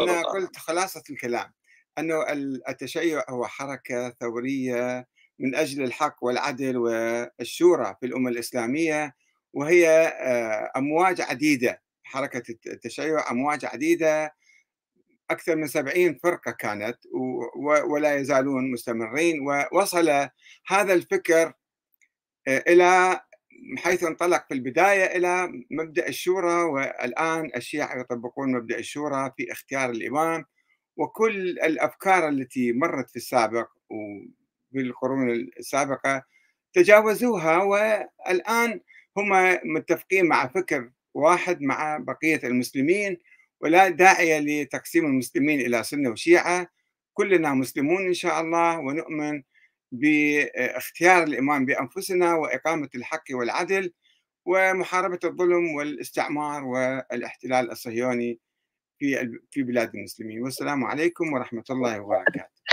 أنا قلت خلاصة الكلام أنه التشيع هو حركة ثورية من أجل الحق والعدل والشورى في الأمة الإسلامية وهي آه، أمواج عديدة حركة التشيع أمواج عديدة أكثر من سبعين فرقة كانت ولا يزالون مستمرين ووصل هذا الفكر آه، إلى حيث انطلق في البداية إلى مبدأ الشورى والآن الشيعة يطبقون مبدأ الشورى في اختيار الإمام وكل الأفكار التي مرت في السابق وفي القرون السابقة تجاوزوها والآن هم متفقين مع فكر واحد مع بقية المسلمين ولا داعي لتقسيم المسلمين إلى سنة وشيعة كلنا مسلمون إن شاء الله ونؤمن باختيار الإيمان بأنفسنا وإقامة الحق والعدل ومحاربة الظلم والاستعمار والاحتلال الصهيوني في في بلاد المسلمين والسلام عليكم ورحمة الله وبركاته